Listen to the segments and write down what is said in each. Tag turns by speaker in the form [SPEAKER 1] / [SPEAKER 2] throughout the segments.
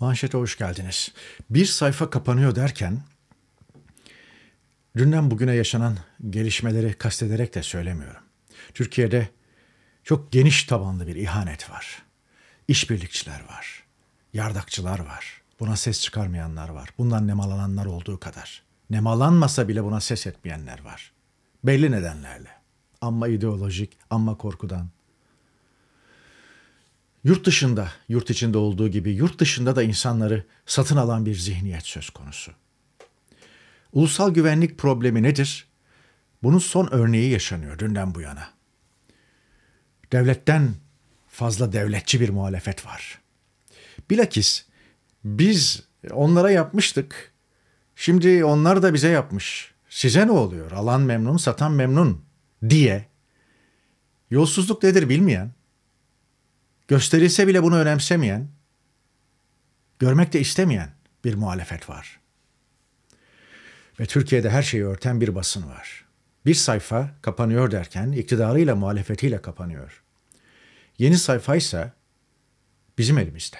[SPEAKER 1] Manşete hoş geldiniz. Bir sayfa kapanıyor derken dünden bugüne yaşanan gelişmeleri kastederek de söylemiyorum. Türkiye'de çok geniş tabanlı bir ihanet var. İşbirlikçiler var. Yardakçılar var. Buna ses çıkarmayanlar var. Bundan nemalananlar olduğu kadar. Nemalanmasa bile buna ses etmeyenler var. Belli nedenlerle. Ama ideolojik, ama korkudan, Yurt dışında, yurt içinde olduğu gibi yurt dışında da insanları satın alan bir zihniyet söz konusu. Ulusal güvenlik problemi nedir? Bunun son örneği yaşanıyor dünden bu yana. Devletten fazla devletçi bir muhalefet var. Bilakis biz onlara yapmıştık. Şimdi onlar da bize yapmış. Size ne oluyor? Alan memnun, satan memnun diye. Yolsuzluk nedir bilmeyen, gösterilse bile bunu önemsemeyen, görmek de istemeyen bir muhalefet var. Ve Türkiye'de her şeyi örten bir basın var. Bir sayfa kapanıyor derken iktidarıyla muhalefetiyle kapanıyor. Yeni sayfa ise bizim elimizde.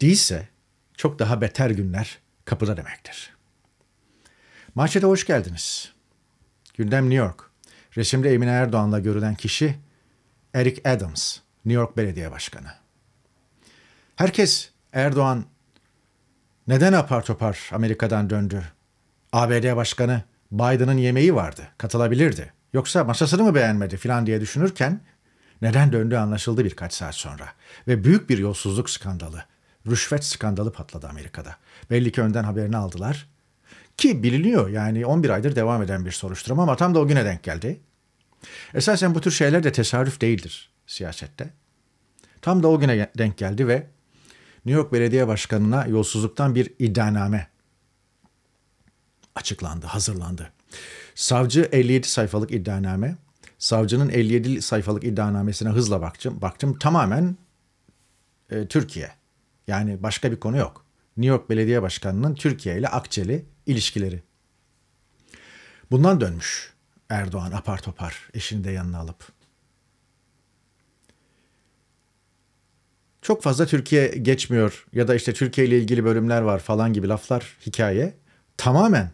[SPEAKER 1] Değilse çok daha beter günler kapıda demektir. Mahçede hoş geldiniz. Gündem New York. Resimde Emine Erdoğan'la görülen kişi Eric Adams, New York Belediye Başkanı. Herkes Erdoğan neden apar topar Amerika'dan döndü? ABD Başkanı Biden'ın yemeği vardı, katılabilirdi. Yoksa masasını mı beğenmedi filan diye düşünürken neden döndü anlaşıldı birkaç saat sonra. Ve büyük bir yolsuzluk skandalı, rüşvet skandalı patladı Amerika'da. Belli ki önden haberini aldılar. Ki biliniyor yani 11 aydır devam eden bir soruşturma ama tam da o güne denk geldi. Esasen bu tür şeyler de tesadüf değildir siyasette. Tam da o güne denk geldi ve New York Belediye Başkanı'na yolsuzluktan bir iddianame açıklandı, hazırlandı. Savcı 57 sayfalık iddianame, savcının 57 sayfalık iddianamesine hızla baktım. Baktım tamamen e, Türkiye. Yani başka bir konu yok. New York Belediye Başkanı'nın Türkiye ile Akçeli ilişkileri. Bundan dönmüş Erdoğan apar topar eşini de yanına alıp. Çok fazla Türkiye geçmiyor ya da işte Türkiye ile ilgili bölümler var falan gibi laflar hikaye. Tamamen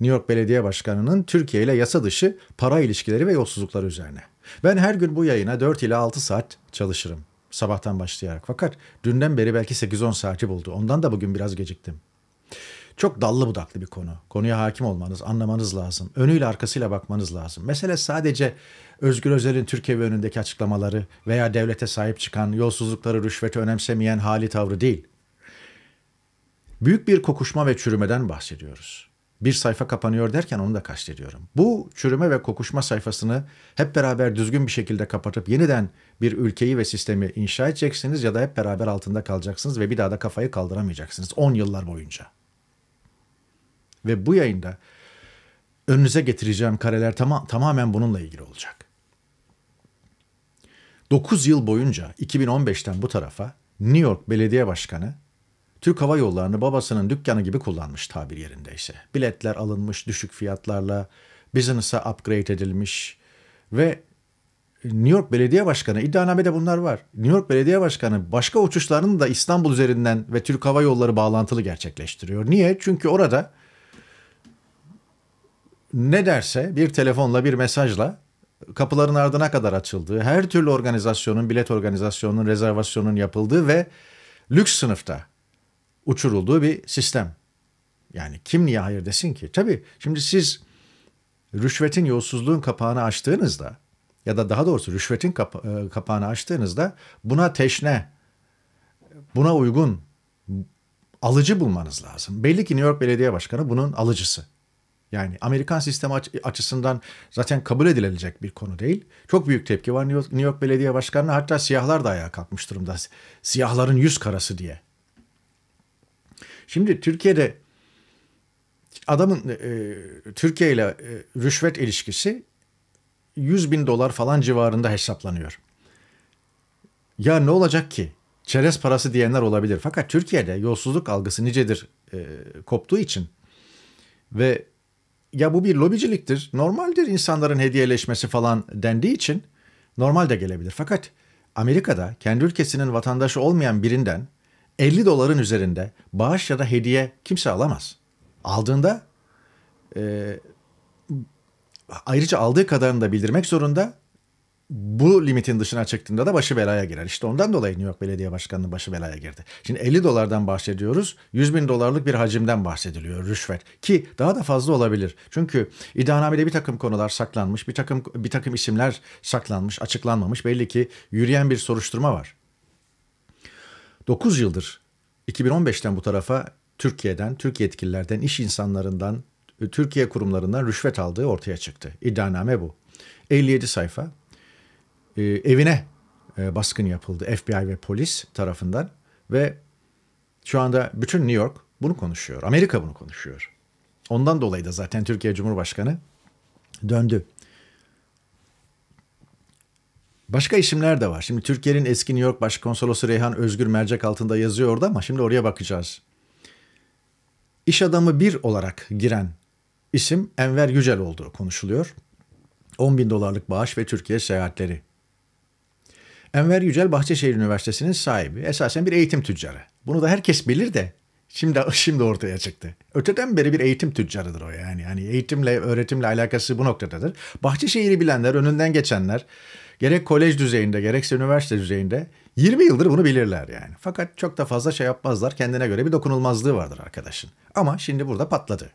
[SPEAKER 1] New York Belediye Başkanı'nın Türkiye ile yasa dışı para ilişkileri ve yolsuzlukları üzerine. Ben her gün bu yayına 4 ile 6 saat çalışırım sabahtan başlayarak. Fakat dünden beri belki 8-10 saati buldu. Ondan da bugün biraz geciktim. Çok dallı budaklı bir konu. Konuya hakim olmanız, anlamanız lazım. Önüyle arkasıyla bakmanız lazım. Mesele sadece Özgür Özel'in Türkiye ve önündeki açıklamaları veya devlete sahip çıkan, yolsuzlukları, rüşveti önemsemeyen hali tavrı değil. Büyük bir kokuşma ve çürümeden bahsediyoruz. Bir sayfa kapanıyor derken onu da kastediyorum. Bu çürüme ve kokuşma sayfasını hep beraber düzgün bir şekilde kapatıp yeniden bir ülkeyi ve sistemi inşa edeceksiniz ya da hep beraber altında kalacaksınız ve bir daha da kafayı kaldıramayacaksınız 10 yıllar boyunca. Ve bu yayında önünüze getireceğim kareler tam, tamamen bununla ilgili olacak. 9 yıl boyunca 2015'ten bu tarafa New York Belediye Başkanı Türk Hava Yolları'nı babasının dükkanı gibi kullanmış tabir yerindeyse. Biletler alınmış düşük fiyatlarla, business'a upgrade edilmiş ve New York Belediye Başkanı, iddianamede bunlar var. New York Belediye Başkanı başka uçuşlarını da İstanbul üzerinden ve Türk Hava Yolları bağlantılı gerçekleştiriyor. Niye? Çünkü orada ne derse bir telefonla bir mesajla kapıların ardına kadar açıldığı, her türlü organizasyonun, bilet organizasyonunun, rezervasyonun yapıldığı ve lüks sınıfta uçurulduğu bir sistem. Yani kim niye hayır desin ki? Tabii şimdi siz rüşvetin, yolsuzluğun kapağını açtığınızda ya da daha doğrusu rüşvetin kapa- e, kapağını açtığınızda buna teşne, buna uygun alıcı bulmanız lazım. Belli ki New York Belediye Başkanı bunun alıcısı. Yani Amerikan sistemi aç- açısından zaten kabul edilecek bir konu değil. Çok büyük tepki var New York, New York Belediye Başkanı'na hatta siyahlar da ayağa kalkmış durumda. Siyahların yüz karası diye. Şimdi Türkiye'de adamın e, e Türkiye ile e, rüşvet ilişkisi 100 bin dolar falan civarında hesaplanıyor. Ya ne olacak ki? Çerez parası diyenler olabilir. Fakat Türkiye'de yolsuzluk algısı nicedir e, koptuğu için ve ya bu bir lobiciliktir. Normaldir insanların hediyeleşmesi falan dendiği için normal de gelebilir. Fakat Amerika'da kendi ülkesinin vatandaşı olmayan birinden 50 doların üzerinde bağış ya da hediye kimse alamaz. Aldığında e, ayrıca aldığı kadarını da bildirmek zorunda bu limitin dışına çıktığında da başı belaya girer. İşte ondan dolayı New York Belediye Başkanı'nın başı belaya girdi. Şimdi 50 dolardan bahsediyoruz. 100 bin dolarlık bir hacimden bahsediliyor rüşvet. Ki daha da fazla olabilir. Çünkü iddianamede bir takım konular saklanmış, bir takım bir takım isimler saklanmış, açıklanmamış. Belli ki yürüyen bir soruşturma var. 9 yıldır 2015'ten bu tarafa Türkiye'den, Türk yetkililerden, iş insanlarından, Türkiye kurumlarından rüşvet aldığı ortaya çıktı. İddianame bu. 57 sayfa e, evine e, baskın yapıldı FBI ve polis tarafından ve şu anda bütün New York bunu konuşuyor. Amerika bunu konuşuyor. Ondan dolayı da zaten Türkiye Cumhurbaşkanı döndü. Başka isimler de var. Şimdi Türkiye'nin eski New York Başkonsolosu Reyhan Özgür mercek altında yazıyordu ama şimdi oraya bakacağız. İş adamı bir olarak giren isim Enver Yücel olduğu konuşuluyor. 10 bin dolarlık bağış ve Türkiye seyahatleri Enver Yücel Bahçeşehir Üniversitesi'nin sahibi. Esasen bir eğitim tüccarı. Bunu da herkes bilir de şimdi şimdi ortaya çıktı. Öteden beri bir eğitim tüccarıdır o yani. yani eğitimle, öğretimle alakası bu noktadadır. Bahçeşehir'i bilenler, önünden geçenler gerek kolej düzeyinde gerekse üniversite düzeyinde 20 yıldır bunu bilirler yani. Fakat çok da fazla şey yapmazlar. Kendine göre bir dokunulmazlığı vardır arkadaşın. Ama şimdi burada patladı.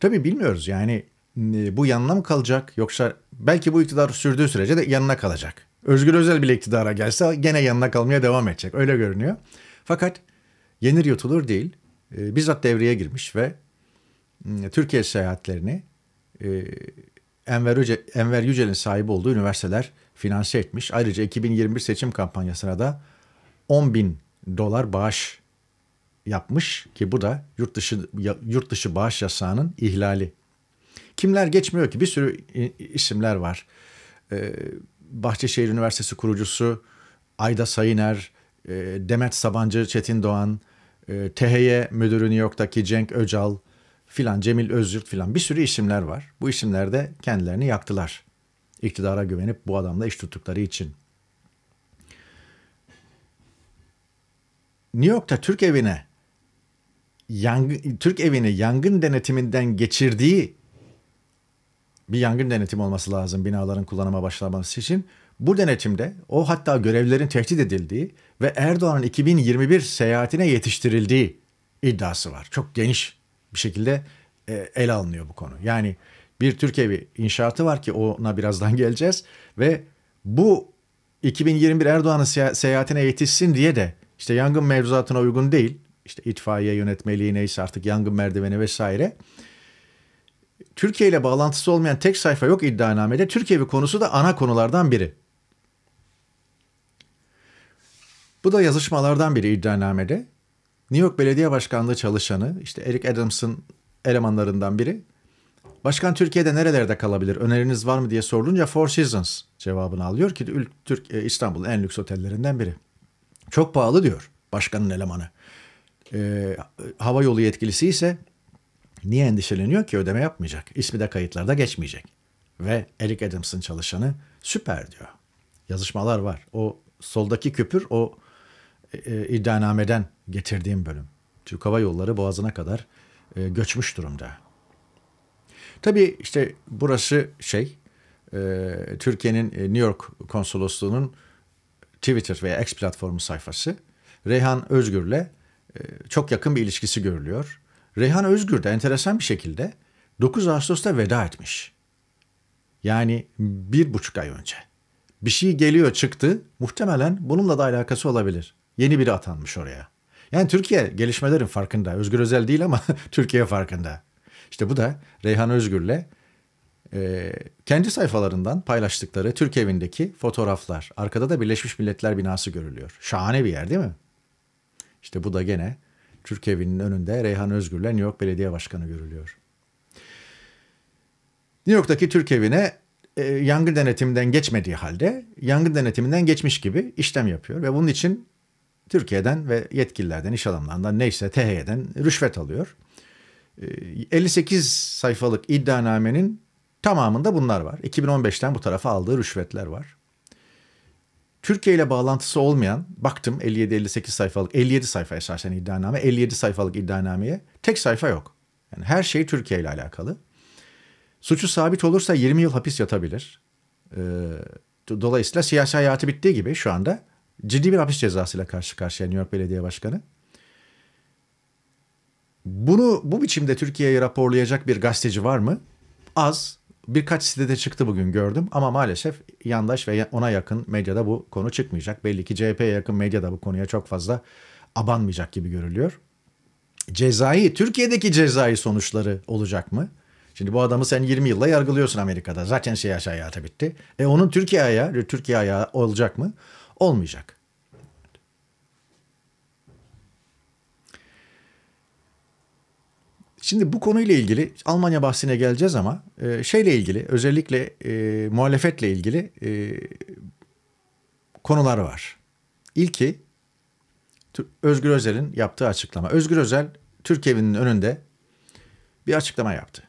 [SPEAKER 1] Tabii bilmiyoruz yani e, bu yanına mı kalacak yoksa belki bu iktidar sürdüğü sürece de yanına kalacak. Özgür Özel bile iktidara gelse gene yanına kalmaya devam edecek. Öyle görünüyor. Fakat yenir yutulur değil. E, bizzat devreye girmiş ve e, Türkiye seyahatlerini e, Enver, Yüce, Enver Yücel'in sahibi olduğu üniversiteler finanse etmiş. Ayrıca 2021 seçim kampanyasına da 10 bin dolar bağış yapmış ki bu da yurt dışı, yurt dışı bağış yasağının ihlali. Kimler geçmiyor ki? Bir sürü isimler var. Ee, Bahçeşehir Üniversitesi kurucusu Ayda Sayıner, e, Demet Sabancı Çetin Doğan, e, THY müdürü New York'taki Cenk Öcal filan Cemil Özyurt filan bir sürü isimler var. Bu isimler de kendilerini yaktılar. İktidara güvenip bu adamla iş tuttukları için. New York'ta Türk evine yangın, Türk evini yangın denetiminden geçirdiği bir yangın denetimi olması lazım binaların kullanıma başlaması için. Bu denetimde o hatta görevlerin tehdit edildiği ve Erdoğan'ın 2021 seyahatine yetiştirildiği iddiası var. Çok geniş bir şekilde e, ele alınıyor bu konu. Yani bir Türkiye inşaatı var ki ona birazdan geleceğiz ve bu 2021 Erdoğan'ın seyahatine yetişsin diye de işte yangın mevzuatına uygun değil. İşte itfaiye yönetmeliği neyse artık yangın merdiveni vesaire. Türkiye ile bağlantısı olmayan tek sayfa yok iddianamede. Türkiye bir konusu da ana konulardan biri. Bu da yazışmalardan biri iddianamede. New York Belediye Başkanlığı çalışanı, işte Eric Adams'ın elemanlarından biri. Başkan Türkiye'de nerelerde kalabilir, öneriniz var mı diye sorulunca Four Seasons cevabını alıyor ki Türk e, İstanbul'un en lüks otellerinden biri. Çok pahalı diyor başkanın elemanı. E, hava yolu yetkilisi ise Niye endişeleniyor ki ödeme yapmayacak? İsmi de kayıtlarda geçmeyecek. Ve Eric Adams'ın çalışanı süper diyor. Yazışmalar var. O soldaki küpür o e, e, iddianameden getirdiğim bölüm. Türk Hava Yolları boğazına kadar e, göçmüş durumda. Tabii işte burası şey e, Türkiye'nin e, New York konsolosluğunun Twitter veya X platformu sayfası. Reyhan Özgür'le e, çok yakın bir ilişkisi görülüyor. Reyhan Özgür de enteresan bir şekilde 9 Ağustos'ta veda etmiş. Yani bir buçuk ay önce. Bir şey geliyor çıktı. Muhtemelen bununla da alakası olabilir. Yeni biri atanmış oraya. Yani Türkiye gelişmelerin farkında. Özgür Özel değil ama Türkiye farkında. İşte bu da Reyhan Özgür'le e, kendi sayfalarından paylaştıkları Türk evindeki fotoğraflar. Arkada da Birleşmiş Milletler binası görülüyor. Şahane bir yer değil mi? İşte bu da gene Türk evinin önünde Reyhan Özgür'le New York Belediye Başkanı görülüyor. New York'taki Türk evine e, yangın denetiminden geçmediği halde yangın denetiminden geçmiş gibi işlem yapıyor ve bunun için Türkiye'den ve yetkililerden, iş adamlarından neyse THY'den rüşvet alıyor. E, 58 sayfalık iddianamenin tamamında bunlar var. 2015'ten bu tarafa aldığı rüşvetler var. Türkiye ile bağlantısı olmayan baktım 57-58 sayfalık 57 sayfa esasen iddianame 57 sayfalık iddianameye tek sayfa yok. Yani her şey Türkiye ile alakalı. Suçu sabit olursa 20 yıl hapis yatabilir. Ee, dolayısıyla siyasi hayatı bittiği gibi şu anda ciddi bir hapis cezasıyla karşı karşıya New York Belediye Başkanı. Bunu bu biçimde Türkiye'ye raporlayacak bir gazeteci var mı? Az birkaç sitede çıktı bugün gördüm ama maalesef yandaş ve ona yakın medyada bu konu çıkmayacak. Belli ki CHP'ye yakın medyada bu konuya çok fazla abanmayacak gibi görülüyor. Cezai, Türkiye'deki cezai sonuçları olacak mı? Şimdi bu adamı sen 20 yılda yargılıyorsun Amerika'da. Zaten şey siyasi hayatı bitti. E onun Türkiye'ye Türkiye'ye olacak mı? Olmayacak. Şimdi bu konuyla ilgili Almanya bahsine geleceğiz ama e, şeyle ilgili özellikle e, muhalefetle ilgili e, konular var. İlki Özgür Özel'in yaptığı açıklama. Özgür Özel Türk evinin önünde bir açıklama yaptı.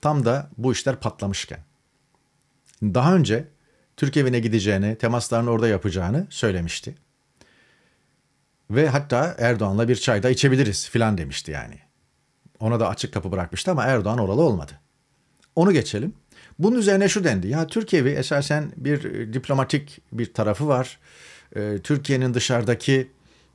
[SPEAKER 1] Tam da bu işler patlamışken. Daha önce Türk evine gideceğini, temaslarını orada yapacağını söylemişti. Ve hatta Erdoğan'la bir çay da içebiliriz filan demişti yani. Ona da açık kapı bırakmıştı ama Erdoğan oralı olmadı. Onu geçelim. Bunun üzerine şu dendi. Ya Türkiye'yi esasen bir e, diplomatik bir tarafı var. E, Türkiye'nin dışarıdaki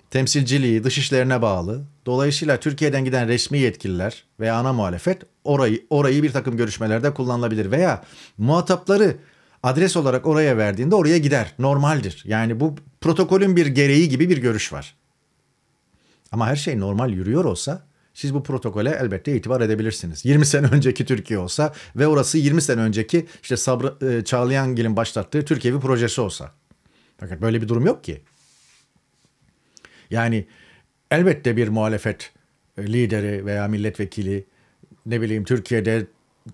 [SPEAKER 1] temsilciliği dışişlerine bağlı. Dolayısıyla Türkiye'den giden resmi yetkililer veya ana muhalefet orayı orayı bir takım görüşmelerde kullanılabilir veya muhatapları adres olarak oraya verdiğinde oraya gider. Normaldir. Yani bu protokolün bir gereği gibi bir görüş var. Ama her şey normal yürüyor olsa siz bu protokole elbette itibar edebilirsiniz. 20 sene önceki Türkiye olsa ve orası 20 sene önceki işte Sabrı, e, Çağlayangil'in başlattığı Türkiye'vi projesi olsa. Fakat böyle bir durum yok ki. Yani elbette bir muhalefet e, lideri veya milletvekili ne bileyim Türkiye'de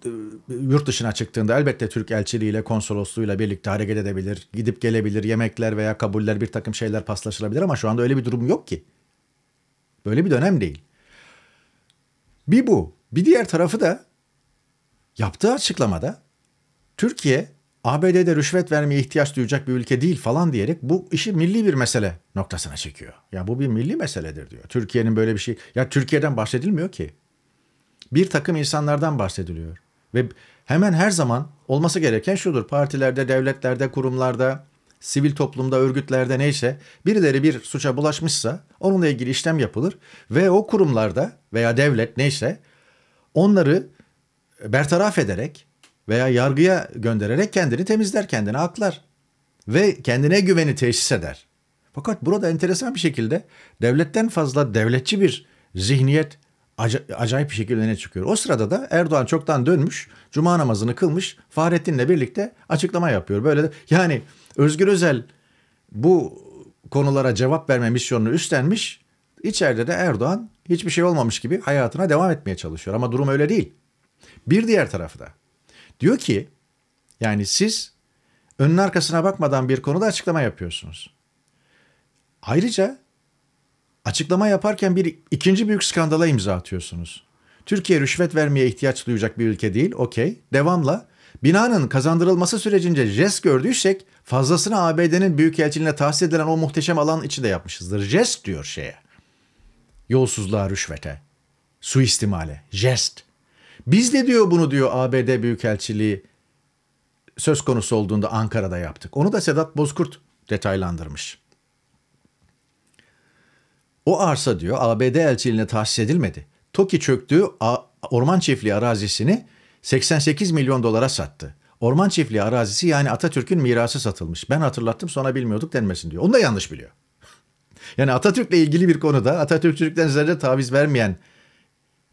[SPEAKER 1] e, yurt dışına çıktığında elbette Türk elçiliğiyle, konsolosluğuyla birlikte hareket edebilir, gidip gelebilir, yemekler veya kabuller bir takım şeyler paslaşılabilir ama şu anda öyle bir durum yok ki. Böyle bir dönem değil. Bir bu. Bir diğer tarafı da yaptığı açıklamada Türkiye ABD'de rüşvet vermeye ihtiyaç duyacak bir ülke değil falan diyerek bu işi milli bir mesele noktasına çekiyor. Ya bu bir milli meseledir diyor. Türkiye'nin böyle bir şey. Ya Türkiye'den bahsedilmiyor ki. Bir takım insanlardan bahsediliyor. Ve hemen her zaman olması gereken şudur. Partilerde, devletlerde, kurumlarda, sivil toplumda, örgütlerde neyse birileri bir suça bulaşmışsa onunla ilgili işlem yapılır ve o kurumlarda veya devlet neyse onları bertaraf ederek veya yargıya göndererek kendini temizler, kendini aklar ve kendine güveni tesis eder. Fakat burada enteresan bir şekilde devletten fazla devletçi bir zihniyet acayip bir şekilde ne çıkıyor. O sırada da Erdoğan çoktan dönmüş, cuma namazını kılmış, Fahrettin'le birlikte açıklama yapıyor. Böyle de, yani Özgür Özel bu konulara cevap verme misyonunu üstlenmiş. İçeride de Erdoğan hiçbir şey olmamış gibi hayatına devam etmeye çalışıyor ama durum öyle değil. Bir diğer tarafı da diyor ki yani siz önün arkasına bakmadan bir konuda açıklama yapıyorsunuz. Ayrıca açıklama yaparken bir ikinci büyük skandala imza atıyorsunuz. Türkiye rüşvet vermeye ihtiyaç duyacak bir ülke değil, okey. Devamla Binanın kazandırılması sürecince jest gördüysek fazlasını ABD'nin büyükelçiliğine tahsis edilen o muhteşem alan içi de yapmışızdır. Jest diyor şeye. Yolsuzluğa, rüşvete, suistimale, jest. Biz de diyor bunu diyor ABD Büyükelçiliği söz konusu olduğunda Ankara'da yaptık. Onu da Sedat Bozkurt detaylandırmış. O arsa diyor ABD elçiliğine tahsis edilmedi. Toki çöktüğü orman çiftliği arazisini 88 milyon dolara sattı. Orman çiftliği arazisi yani Atatürk'ün mirası satılmış. Ben hatırlattım sonra bilmiyorduk denmesin diyor. Onu da yanlış biliyor. Yani Atatürk'le ilgili bir konuda Atatürkçülükten zerre taviz vermeyen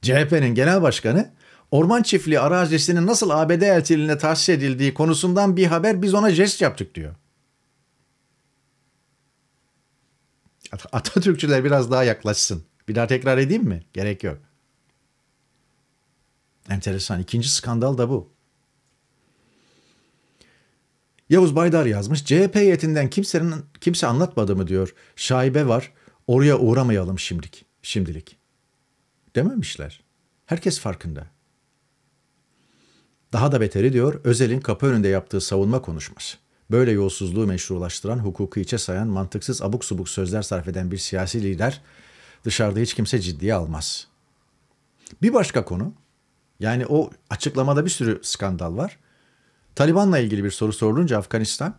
[SPEAKER 1] CHP'nin genel başkanı orman çiftliği arazisinin nasıl ABD elçiliğine tahsis edildiği konusundan bir haber biz ona jest yaptık diyor. Atatürkçüler biraz daha yaklaşsın. Bir daha tekrar edeyim mi? Gerek yok. Enteresan. İkinci skandal da bu. Yavuz Baydar yazmış. CHP yetinden kimsenin kimse anlatmadı mı diyor. Şaibe var. Oraya uğramayalım şimdilik. Şimdilik. Dememişler. Herkes farkında. Daha da beteri diyor Özel'in kapı önünde yaptığı savunma konuşması. Böyle yolsuzluğu meşrulaştıran, hukuku içe sayan, mantıksız abuk subuk sözler sarf eden bir siyasi lider dışarıda hiç kimse ciddiye almaz. Bir başka konu yani o açıklamada bir sürü skandal var. Taliban'la ilgili bir soru sorulunca Afganistan,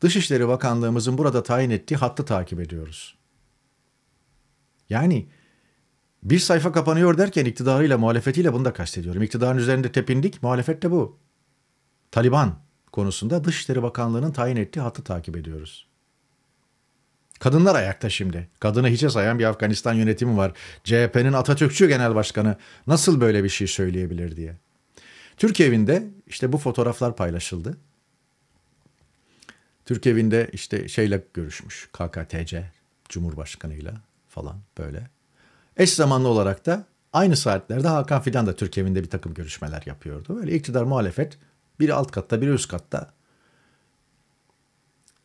[SPEAKER 1] Dışişleri Bakanlığımızın burada tayin ettiği hattı takip ediyoruz. Yani bir sayfa kapanıyor derken iktidarıyla muhalefetiyle bunu da kastediyorum. İktidarın üzerinde tepindik, muhalefet de bu. Taliban konusunda Dışişleri Bakanlığı'nın tayin ettiği hattı takip ediyoruz. Kadınlar ayakta şimdi. Kadını hiçe sayan bir Afganistan yönetimi var. CHP'nin Atatürkçü Genel Başkanı nasıl böyle bir şey söyleyebilir diye. Türk evinde işte bu fotoğraflar paylaşıldı. Türk evinde işte şeyle görüşmüş KKTC Cumhurbaşkanıyla falan böyle. Eş zamanlı olarak da aynı saatlerde Hakan Fidan da Türk evinde bir takım görüşmeler yapıyordu. Böyle iktidar muhalefet bir alt katta bir üst katta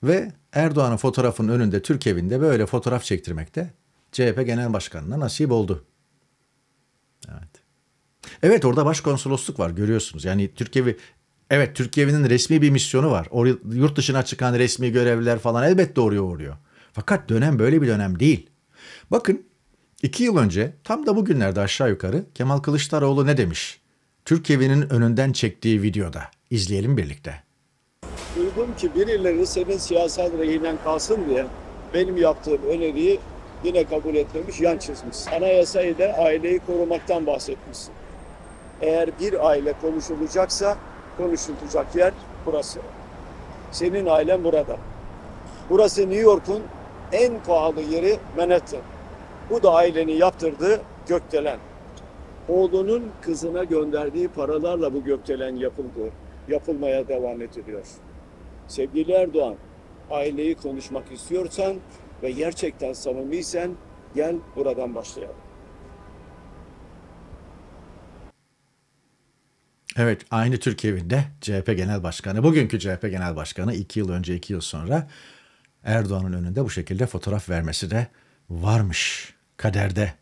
[SPEAKER 1] ve Erdoğan'ın fotoğrafının önünde Türk evinde böyle fotoğraf çektirmekte CHP Genel Başkanı'na nasip oldu. Evet. Evet orada başkonsolosluk var görüyorsunuz. Yani Türkiye'vi evet Türkiye'nin resmi bir misyonu var. Or yurt dışına çıkan resmi görevliler falan elbette oraya uğruyor. Fakat dönem böyle bir dönem değil. Bakın iki yıl önce tam da bugünlerde aşağı yukarı Kemal Kılıçdaroğlu ne demiş? Türkiye'nin önünden çektiği videoda. izleyelim birlikte.
[SPEAKER 2] Duydum ki birileri senin siyasal rehinen kalsın diye benim yaptığım öneriyi yine kabul etmemiş, yan çizmiş. Anayasayı da aileyi korumaktan bahsetmişsin. Eğer bir aile konuşulacaksa konuşulacak yer burası. Senin ailen burada. Burası New York'un en pahalı yeri Manhattan. Bu da ailenin yaptırdığı gökdelen. Oğlunun kızına gönderdiği paralarla bu gökdelen yapıldı. Yapılmaya devam ediliyor. Sevgili Erdoğan, aileyi konuşmak istiyorsan ve gerçekten samimiysen gel buradan başlayalım.
[SPEAKER 1] Evet aynı Türk evinde CHP Genel Başkanı, bugünkü CHP Genel Başkanı iki yıl önce iki yıl sonra Erdoğan'ın önünde bu şekilde fotoğraf vermesi de varmış kaderde.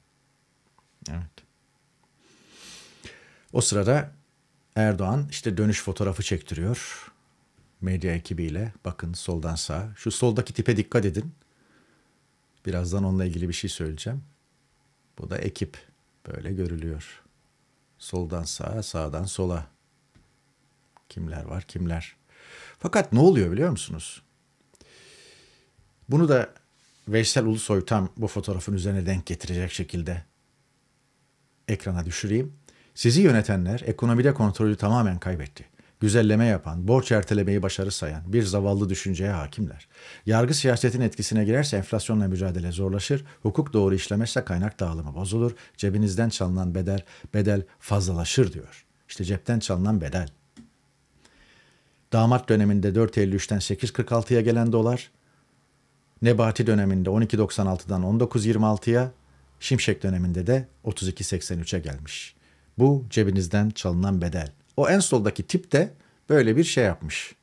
[SPEAKER 1] Evet. O sırada Erdoğan işte dönüş fotoğrafı çektiriyor medya ekibiyle. Bakın soldan sağa. Şu soldaki tipe dikkat edin. Birazdan onunla ilgili bir şey söyleyeceğim. Bu da ekip. Böyle görülüyor. Soldan sağa, sağdan sola. Kimler var, kimler. Fakat ne oluyor biliyor musunuz? Bunu da Veysel Ulusoy tam bu fotoğrafın üzerine denk getirecek şekilde ekrana düşüreyim. Sizi yönetenler ekonomide kontrolü tamamen kaybetti güzelleme yapan, borç ertelemeyi başarı sayan bir zavallı düşünceye hakimler. Yargı siyasetin etkisine girerse enflasyonla mücadele zorlaşır, hukuk doğru işlemezse kaynak dağılımı bozulur, cebinizden çalınan bedel, bedel fazlalaşır diyor. İşte cepten çalınan bedel. Damat döneminde 4.53'ten 8.46'ya gelen dolar, Nebati döneminde 12.96'dan 19.26'ya, Şimşek döneminde de 32.83'e gelmiş. Bu cebinizden çalınan bedel. O en soldaki tip de böyle bir şey yapmış.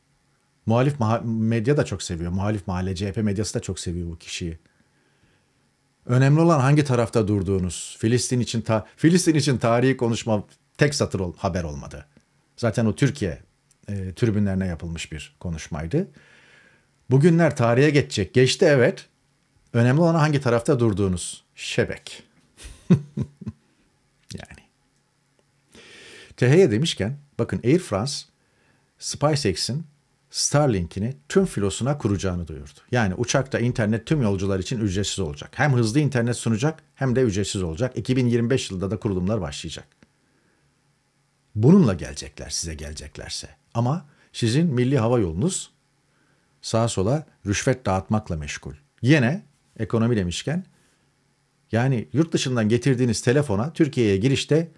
[SPEAKER 1] Muhalif medya da çok seviyor. Muhalif mahalle CHP e medyası da çok seviyor bu kişiyi. Önemli olan hangi tarafta durduğunuz. Filistin için ta Filistin için tarihi konuşma tek satır ol haber olmadı. Zaten o Türkiye e, tribünlerine yapılmış bir konuşmaydı. Bugünler tarihe geçecek. Geçti evet. Önemli olan hangi tarafta durduğunuz. Şebek. yani. Teheye demişken Bakın Air France SpaceX'in Starlink'ini tüm filosuna kuracağını duyurdu. Yani uçakta internet tüm yolcular için ücretsiz olacak. Hem hızlı internet sunacak hem de ücretsiz olacak. 2025 yılında da kurulumlar başlayacak. Bununla gelecekler size geleceklerse. Ama sizin milli hava yolunuz sağa sola rüşvet dağıtmakla meşgul. Yine ekonomi demişken yani yurt dışından getirdiğiniz telefona Türkiye'ye girişte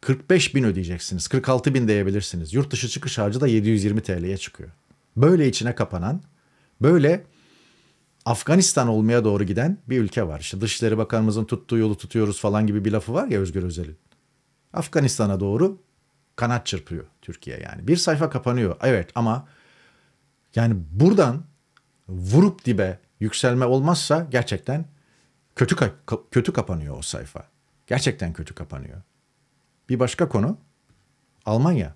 [SPEAKER 1] 45 bin ödeyeceksiniz. 46 bin diyebilirsiniz. Yurt dışı çıkış harcı da 720 TL'ye çıkıyor. Böyle içine kapanan, böyle Afganistan olmaya doğru giden bir ülke var. İşte Dışişleri Bakanımızın tuttuğu yolu tutuyoruz falan gibi bir lafı var ya Özgür Özel'in. Afganistan'a doğru kanat çırpıyor Türkiye yani. Bir sayfa kapanıyor. Evet ama yani buradan vurup dibe yükselme olmazsa gerçekten kötü kötü kapanıyor o sayfa. Gerçekten kötü kapanıyor. Bir başka konu Almanya.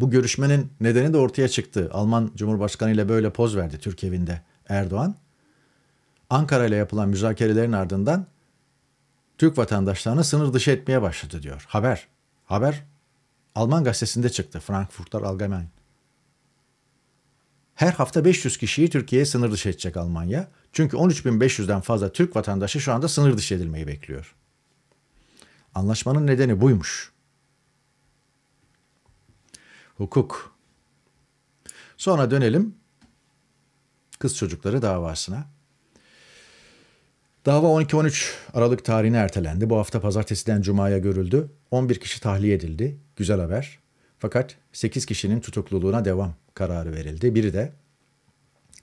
[SPEAKER 1] Bu görüşmenin nedeni de ortaya çıktı. Alman Cumhurbaşkanı ile böyle poz verdi Türk evinde Erdoğan. Ankara ile yapılan müzakerelerin ardından Türk vatandaşlarını sınır dışı etmeye başladı diyor. Haber. Haber Alman gazetesinde çıktı. Frankfurter Allgemein. Her hafta 500 kişiyi Türkiye'ye sınır dışı edecek Almanya. Çünkü 13.500'den fazla Türk vatandaşı şu anda sınır dışı edilmeyi bekliyor. Anlaşmanın nedeni buymuş. Hukuk. Sonra dönelim kız çocukları davasına. Dava 12-13 Aralık tarihine ertelendi. Bu hafta pazartesiden cumaya görüldü. 11 kişi tahliye edildi. Güzel haber. Fakat 8 kişinin tutukluluğuna devam kararı verildi. Biri de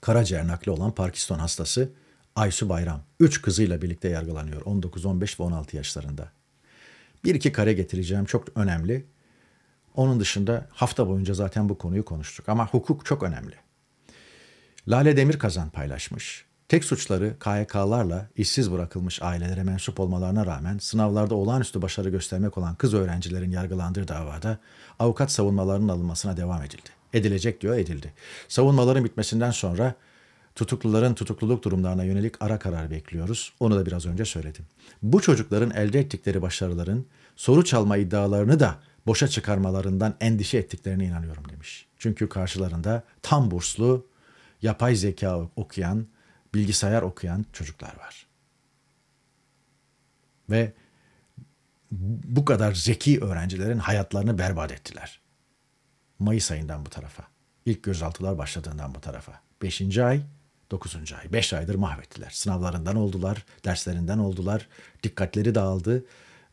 [SPEAKER 1] karaciğer nakli olan Parkinson hastası Aysu Bayram. 3 kızıyla birlikte yargılanıyor 19, 15 ve 16 yaşlarında. Bir iki kare getireceğim çok önemli. Onun dışında hafta boyunca zaten bu konuyu konuştuk ama hukuk çok önemli. Lale Demirkazan paylaşmış. Tek suçları KYK'larla işsiz bırakılmış ailelere mensup olmalarına rağmen sınavlarda olağanüstü başarı göstermek olan kız öğrencilerin yargılandığı davada avukat savunmalarının alınmasına devam edildi. Edilecek diyor edildi. Savunmaların bitmesinden sonra tutukluların tutukluluk durumlarına yönelik ara karar bekliyoruz. Onu da biraz önce söyledim. Bu çocukların elde ettikleri başarıların soru çalma iddialarını da boşa çıkarmalarından endişe ettiklerine inanıyorum demiş. Çünkü karşılarında tam burslu, yapay zeka okuyan, bilgisayar okuyan çocuklar var. Ve bu kadar zeki öğrencilerin hayatlarını berbat ettiler. Mayıs ayından bu tarafa. İlk gözaltılar başladığından bu tarafa. Beşinci ay 9. ay. 5 aydır mahvettiler. Sınavlarından oldular, derslerinden oldular, dikkatleri dağıldı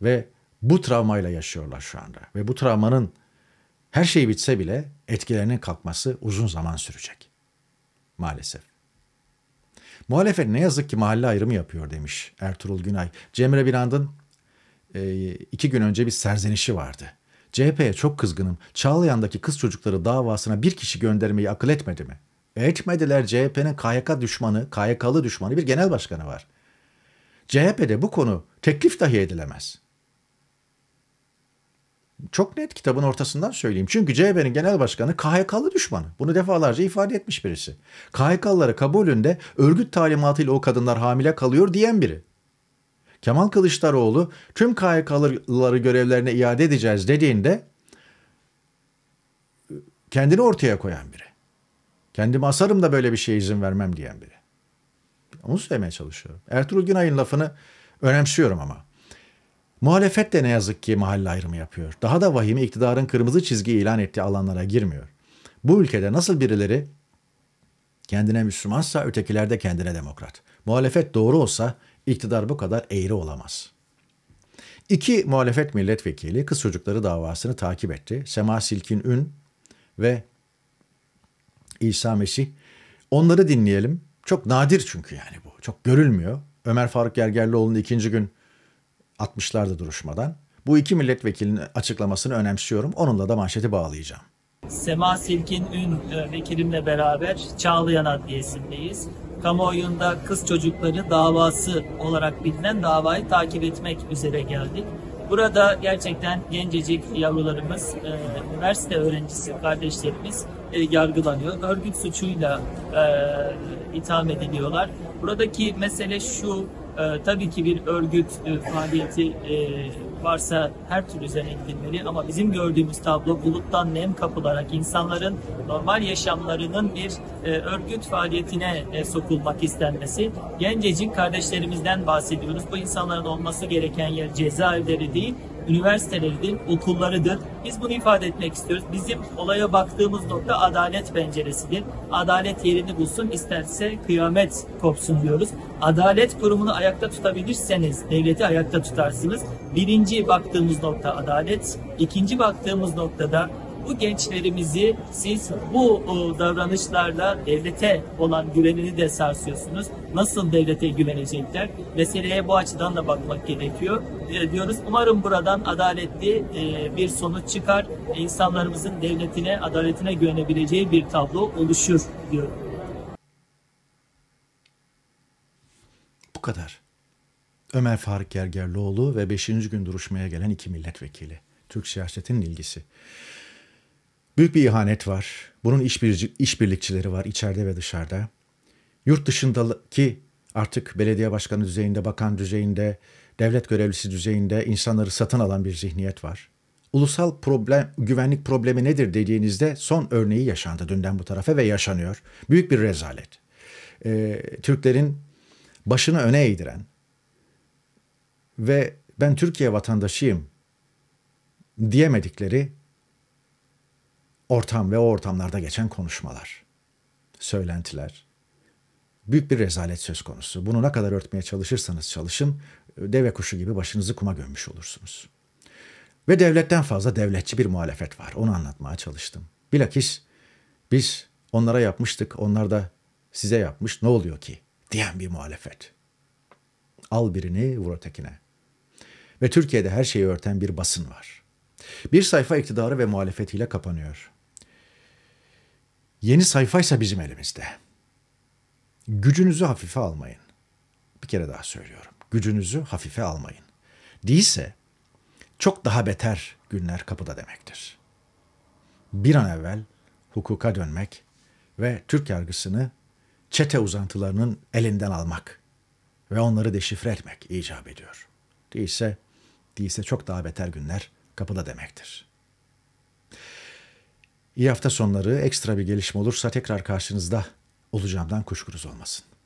[SPEAKER 1] ve bu travmayla yaşıyorlar şu anda. Ve bu travmanın her şey bitse bile etkilerinin kalkması uzun zaman sürecek. Maalesef. Muhalefet ne yazık ki mahalle ayrımı yapıyor demiş Ertuğrul Günay. Cemre Birand'ın e, iki gün önce bir serzenişi vardı. CHP'ye çok kızgınım. Çağlayan'daki kız çocukları davasına bir kişi göndermeyi akıl etmedi mi? Etmediler CHP'nin KYK düşmanı, KYK'lı düşmanı bir genel başkanı var. CHP'de bu konu teklif dahi edilemez. Çok net kitabın ortasından söyleyeyim. Çünkü CHP'nin genel başkanı KHK'lı düşmanı. Bunu defalarca ifade etmiş birisi. KHK'lıları kabulünde örgüt talimatıyla o kadınlar hamile kalıyor diyen biri. Kemal Kılıçdaroğlu tüm KHK'lıları görevlerine iade edeceğiz dediğinde e, kendini ortaya koyan biri. Kendimi asarım da böyle bir şeye izin vermem diyen biri. Onu söylemeye çalışıyorum. Ertuğrul Günay'ın lafını önemsiyorum ama. Muhalefet de ne yazık ki mahalle ayrımı yapıyor. Daha da vahimi iktidarın kırmızı çizgi ilan ettiği alanlara girmiyor. Bu ülkede nasıl birileri kendine Müslümansa ötekiler de kendine demokrat. Muhalefet doğru olsa iktidar bu kadar eğri olamaz. İki muhalefet milletvekili kız çocukları davasını takip etti. Sema Silkin Ün ve İsa Mesih. Onları dinleyelim. Çok nadir çünkü yani bu. Çok görülmüyor. Ömer Faruk Gergerlioğlu'nun ikinci gün 60'larda duruşmadan. Bu iki milletvekilinin açıklamasını önemsiyorum. Onunla da manşeti bağlayacağım.
[SPEAKER 2] Sema Silkin Ün e, vekilimle beraber Çağlayan Adliyesi'ndeyiz. Kamuoyunda kız çocukları davası olarak bilinen davayı takip etmek üzere geldik. Burada gerçekten gencecik yavrularımız, e, üniversite öğrencisi kardeşlerimiz e, yargılanıyor. Örgüt suçuyla e, itham ediliyorlar. Buradaki mesele şu, e, tabii ki bir örgüt e, faaliyeti e, varsa her türlü üzerine ama bizim gördüğümüz tablo buluttan nem kapılarak insanların normal yaşamlarının bir e, örgüt faaliyetine e, sokulmak istenmesi. Gencecik kardeşlerimizden bahsediyoruz. Bu insanların olması gereken yer cezaevleri değil, üniversiteleridir, okullarıdır. Biz bunu ifade etmek istiyoruz. Bizim olaya baktığımız nokta adalet penceresidir. Adalet yerini bulsun, isterse kıyamet kopsun diyoruz. Adalet kurumunu ayakta tutabilirseniz devleti ayakta tutarsınız. Birinci baktığımız nokta adalet, ikinci baktığımız noktada bu gençlerimizi siz bu davranışlarla devlete olan güvenini de sarsıyorsunuz. Nasıl devlete güvenecekler? Meseleye bu açıdan da bakmak gerekiyor ee, diyoruz. Umarım buradan adaletli e, bir sonuç çıkar. İnsanlarımızın devletine, adaletine güvenebileceği bir tablo oluşur
[SPEAKER 1] diyorum. Bu kadar. Ömer Faruk Gergerlioğlu ve 5. gün duruşmaya gelen iki milletvekili. Türk siyasetinin ilgisi. Büyük bir ihanet var. Bunun işbirci, işbirlikçileri var içeride ve dışarıda. Yurt dışındaki artık belediye başkanı düzeyinde, bakan düzeyinde, devlet görevlisi düzeyinde insanları satın alan bir zihniyet var. Ulusal problem, güvenlik problemi nedir dediğinizde son örneği yaşandı dünden bu tarafa ve yaşanıyor. Büyük bir rezalet. Ee, Türklerin başını öne eğdiren ve ben Türkiye vatandaşıyım diyemedikleri ortam ve o ortamlarda geçen konuşmalar, söylentiler, büyük bir rezalet söz konusu. Bunu ne kadar örtmeye çalışırsanız çalışın, deve kuşu gibi başınızı kuma gömmüş olursunuz. Ve devletten fazla devletçi bir muhalefet var. Onu anlatmaya çalıştım. Bilakis biz onlara yapmıştık, onlar da size yapmış. Ne oluyor ki? diyen bir muhalefet. Al birini vur ötekine. Ve Türkiye'de her şeyi örten bir basın var. Bir sayfa iktidarı ve muhalefetiyle kapanıyor. Yeni sayfaysa bizim elimizde. Gücünüzü hafife almayın. Bir kere daha söylüyorum. Gücünüzü hafife almayın. Değilse çok daha beter günler kapıda demektir. Bir an evvel hukuka dönmek ve Türk yargısını çete uzantılarının elinden almak ve onları deşifre etmek icap ediyor. Değilse, değilse çok daha beter günler kapıda demektir.'' İyi hafta sonları. Ekstra bir gelişme olursa tekrar karşınızda olacağımdan kuşkunuz olmasın.